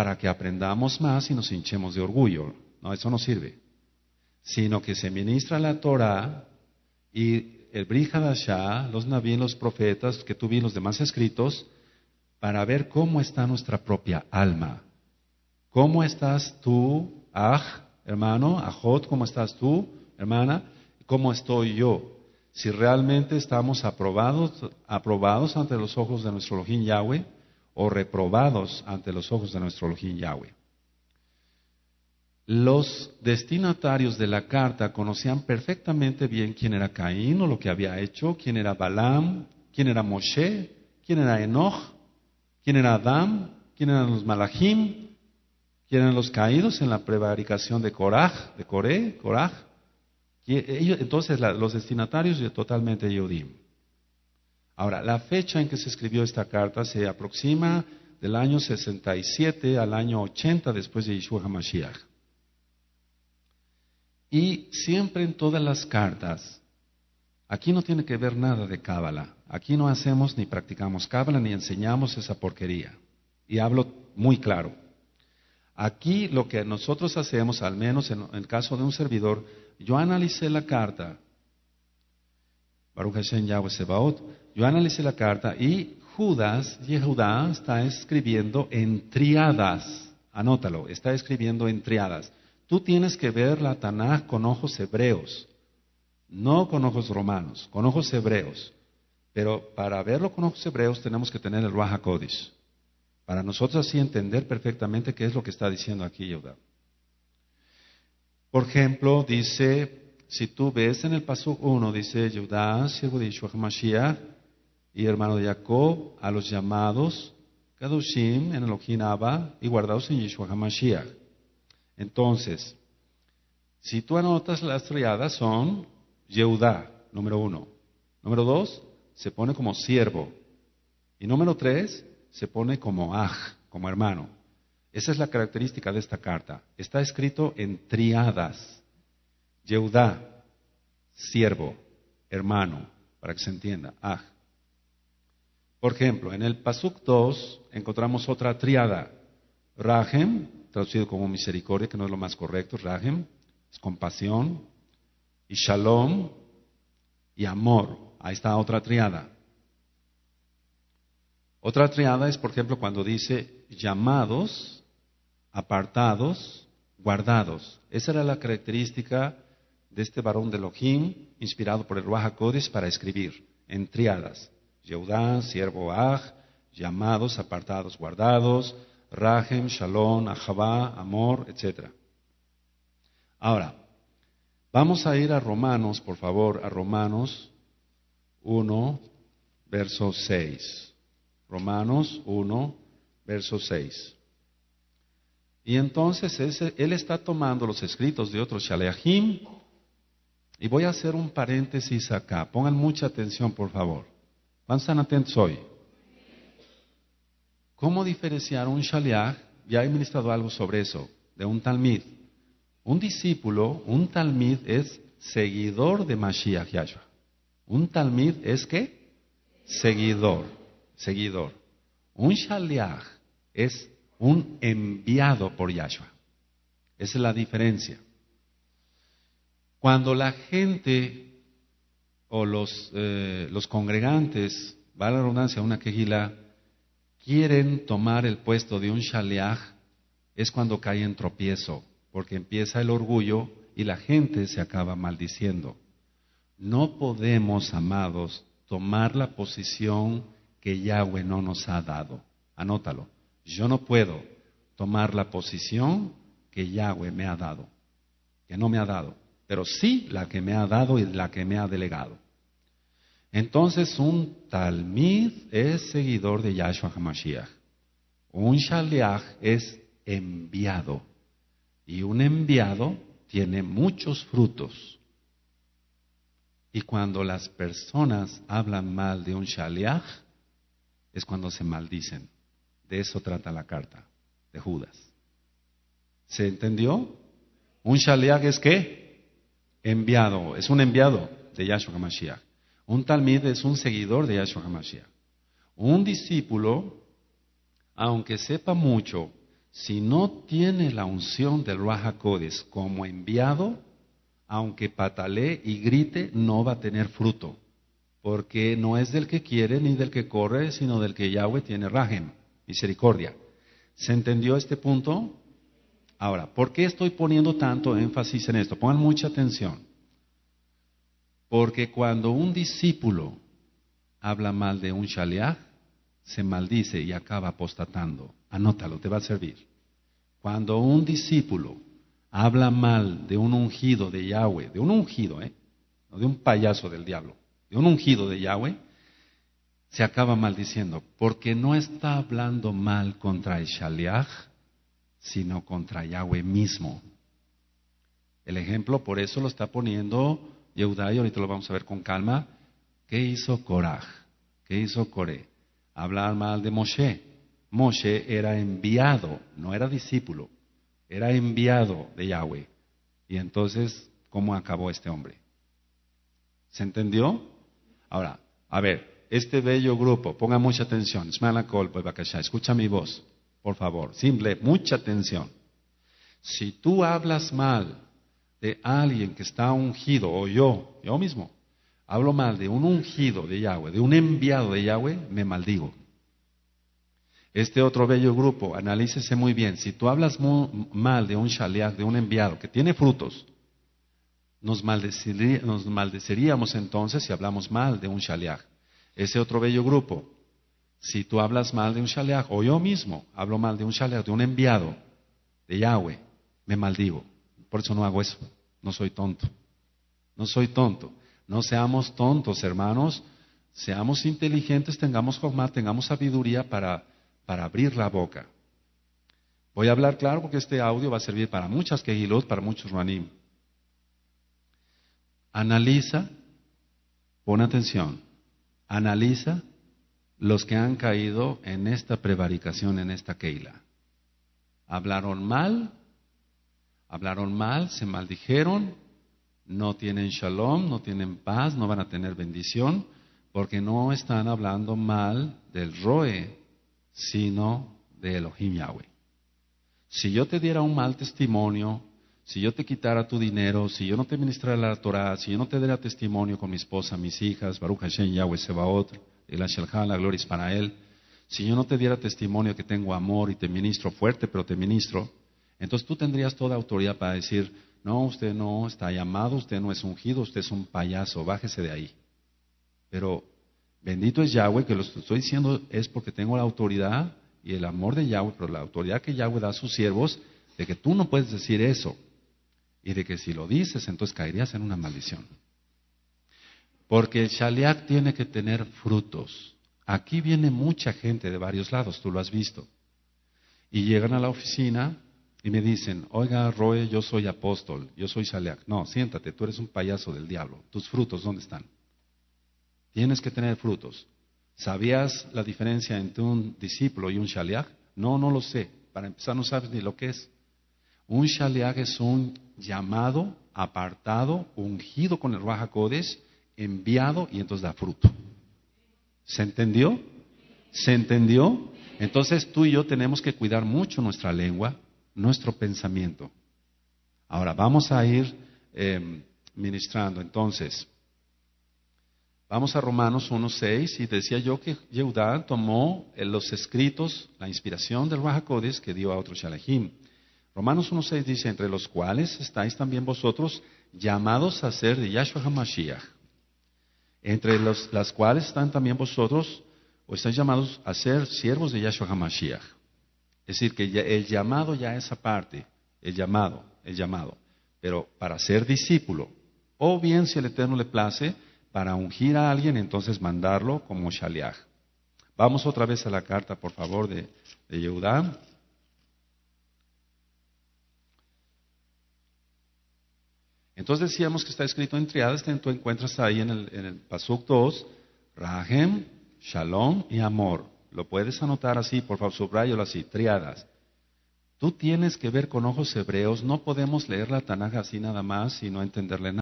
para que aprendamos más y nos hinchemos de orgullo. No, eso no sirve. Sino que se ministra la Torah y el Brihadashá, los Naví, los profetas, que tú vi los demás escritos, para ver cómo está nuestra propia alma. ¿Cómo estás tú, Aj, hermano? Ajot, ¿cómo estás tú, hermana? ¿Cómo estoy yo? Si realmente estamos aprobados, aprobados ante los ojos de nuestro Elohim Yahweh, o reprobados ante los ojos de nuestro Elohim Yahweh. Los destinatarios de la carta conocían perfectamente bien quién era Caín o lo que había hecho, quién era Balaam, quién era Moshe, quién era Enoch, quién era Adam quién eran los Malachim, quién eran los caídos en la prevaricación de Coraj, de Coré, Coraj. Entonces los destinatarios totalmente Yodim. Ahora, la fecha en que se escribió esta carta se aproxima del año 67 al año 80 después de Yeshua HaMashiach. Y siempre en todas las cartas, aquí no tiene que ver nada de Cábala. Aquí no hacemos ni practicamos Cábala ni enseñamos esa porquería. Y hablo muy claro. Aquí lo que nosotros hacemos, al menos en el caso de un servidor, yo analicé la carta yo analicé la carta y Judas, Yehudá, está escribiendo en triadas. Anótalo, está escribiendo en triadas. Tú tienes que ver la Tanaj con ojos hebreos, no con ojos romanos, con ojos hebreos. Pero para verlo con ojos hebreos tenemos que tener el Ruach HaKodesh. Para nosotros así entender perfectamente qué es lo que está diciendo aquí Yehudá. Por ejemplo, dice si tú ves en el paso 1, dice Yehudá, siervo de Yeshua Hamashiach y hermano de Jacob, a los llamados Kadushim, en el Abba y guardados en Yeshua Hamashiach. Entonces, si tú anotas las triadas son Yehudá, número uno. Número dos, se pone como siervo. Y número tres, se pone como aj, como hermano. Esa es la característica de esta carta. Está escrito en triadas. Yehudá, siervo, hermano, para que se entienda, aj. Por ejemplo, en el Pasuk 2 encontramos otra triada, Rahem, traducido como misericordia, que no es lo más correcto, Rahem, es compasión, y Shalom, y amor, ahí está otra triada. Otra triada es, por ejemplo, cuando dice llamados, apartados, guardados. Esa era la característica de este varón de Elohim, inspirado por el Ruach para escribir en triadas. Yehudá, siervo Ah, llamados, apartados, guardados, Rahem, Shalom, Ahabá, amor, etc. Ahora, vamos a ir a Romanos, por favor, a Romanos 1, verso 6. Romanos 1, verso 6. Y entonces él está tomando los escritos de otros Shaleahim y voy a hacer un paréntesis acá. Pongan mucha atención, por favor. ¿Van atentos hoy? ¿Cómo diferenciar un shaliach? Ya he ministrado algo sobre eso, de un talmid. Un discípulo, un talmid es seguidor de Mashiach Yahshua. Un talmid es qué? Seguidor, seguidor. Un shaliach es un enviado por Yahshua. Esa es la diferencia. Cuando la gente o los, eh, congregantes, va la redundancia, una quejila, quieren tomar el puesto de un shaleach, es cuando cae en tropiezo, porque empieza el orgullo y la gente se acaba maldiciendo. No podemos, amados, tomar la posición que Yahweh no nos ha dado. Anótalo. Yo no puedo tomar la posición que Yahweh me ha dado, que no me ha dado pero sí la que me ha dado y la que me ha delegado. Entonces un talmid es seguidor de Yahshua HaMashiach. Un shaliach es enviado. Y un enviado tiene muchos frutos. Y cuando las personas hablan mal de un shaliach, es cuando se maldicen. De eso trata la carta de Judas. ¿Se entendió? Un shaliach es qué? enviado, es un enviado de Yahshua HaMashiach. Un Talmid es un seguidor de Yahshua HaMashiach. Un discípulo, aunque sepa mucho, si no tiene la unción del HaKodes como enviado, aunque patalee y grite, no va a tener fruto. Porque no es del que quiere ni del que corre, sino del que Yahweh tiene Rahem, misericordia. ¿Se entendió este punto? Ahora, ¿por qué estoy poniendo tanto énfasis en esto? Pongan mucha atención. Porque cuando un discípulo habla mal de un shaliah, se maldice y acaba apostatando. Anótalo, te va a servir. Cuando un discípulo habla mal de un ungido de Yahweh, de un ungido, ¿eh? No de un payaso del diablo, de un ungido de Yahweh, se acaba maldiciendo, porque no está hablando mal contra el Shaliah sino contra Yahweh mismo. El ejemplo por eso lo está poniendo Yehudá ahorita lo vamos a ver con calma. ¿Qué hizo Coraj? ¿Qué hizo Coré? Hablar mal de Moshe. Moshe era enviado, no era discípulo, era enviado de Yahweh. Y entonces, ¿cómo acabó este hombre? ¿Se entendió? Ahora, a ver, este bello grupo, ponga mucha atención, pues, escucha mi voz por favor, simple, mucha atención. Si tú hablas mal de alguien que está ungido, o yo, yo mismo, hablo mal de un ungido de Yahweh, de un enviado de Yahweh, me maldigo. Este otro bello grupo, analícese muy bien, si tú hablas mal de un shaliach, de un enviado que tiene frutos, nos, maldeceríamos entonces si hablamos mal de un shaliach. Ese otro bello grupo, si tú hablas mal de un shaleach, o yo mismo hablo mal de un shaleach, de un enviado de Yahweh, me maldigo. Por eso no hago eso. No soy tonto. No soy tonto. No seamos tontos, hermanos. Seamos inteligentes, tengamos jomá, tengamos sabiduría para, para abrir la boca. Voy a hablar claro porque este audio va a servir para muchas quejilot, para muchos ruanim. Analiza, pon atención, analiza los que han caído en esta prevaricación, en esta keila. Hablaron mal, hablaron mal, se maldijeron, no tienen shalom, no tienen paz, no van a tener bendición, porque no están hablando mal del Roe, sino de Elohim Yahweh. Si yo te diera un mal testimonio, si yo te quitara tu dinero, si yo no te ministrara la Torah, si yo no te diera testimonio con mi esposa, mis hijas, Baruch Hashem, Yahweh, otro. El la gloria es para Él. Si yo no te diera testimonio que tengo amor y te ministro fuerte, pero te ministro, entonces tú tendrías toda autoridad para decir, no, usted no está llamado, usted no es ungido, usted es un payaso, bájese de ahí. Pero bendito es Yahweh, que lo estoy diciendo es porque tengo la autoridad y el amor de Yahweh, pero la autoridad que Yahweh da a sus siervos, de que tú no puedes decir eso. Y de que si lo dices, entonces caerías en una maldición. Porque el shaliac tiene que tener frutos. Aquí viene mucha gente de varios lados, tú lo has visto. Y llegan a la oficina y me dicen, oiga, Roe, yo soy apóstol, yo soy shaliac. No, siéntate, tú eres un payaso del diablo. ¿Tus frutos dónde están? Tienes que tener frutos. ¿Sabías la diferencia entre un discípulo y un shaliach? No, no lo sé. Para empezar, no sabes ni lo que es. Un chaleac es un llamado, apartado, ungido con el Ruaja codes enviado y entonces da fruto. ¿Se entendió? ¿Se entendió? Entonces tú y yo tenemos que cuidar mucho nuestra lengua, nuestro pensamiento. Ahora vamos a ir em, ministrando. Entonces, vamos a Romanos 1.6 y decía yo que Yehudá tomó los escritos, la inspiración del Rahakodis que dio a otro Shalahim. Romanos 1.6 dice, entre los cuales estáis también vosotros llamados a ser de Yahshua HaMashiach entre los, las cuales están también vosotros, o están llamados a ser siervos de Yahshua HaMashiach. Es decir, que el llamado ya es aparte, el llamado, el llamado, pero para ser discípulo, o bien si el Eterno le place, para ungir a alguien, entonces mandarlo como Shaliach. Vamos otra vez a la carta, por favor, de, de Entonces decíamos que está escrito en triadas, tú encuentras ahí en el, en Pasuk 2, Rahem, Shalom y Amor. Lo puedes anotar así, por favor, subrayalo así, triadas. Tú tienes que ver con ojos hebreos, no podemos leer la tanaja así nada más y no entenderle nada.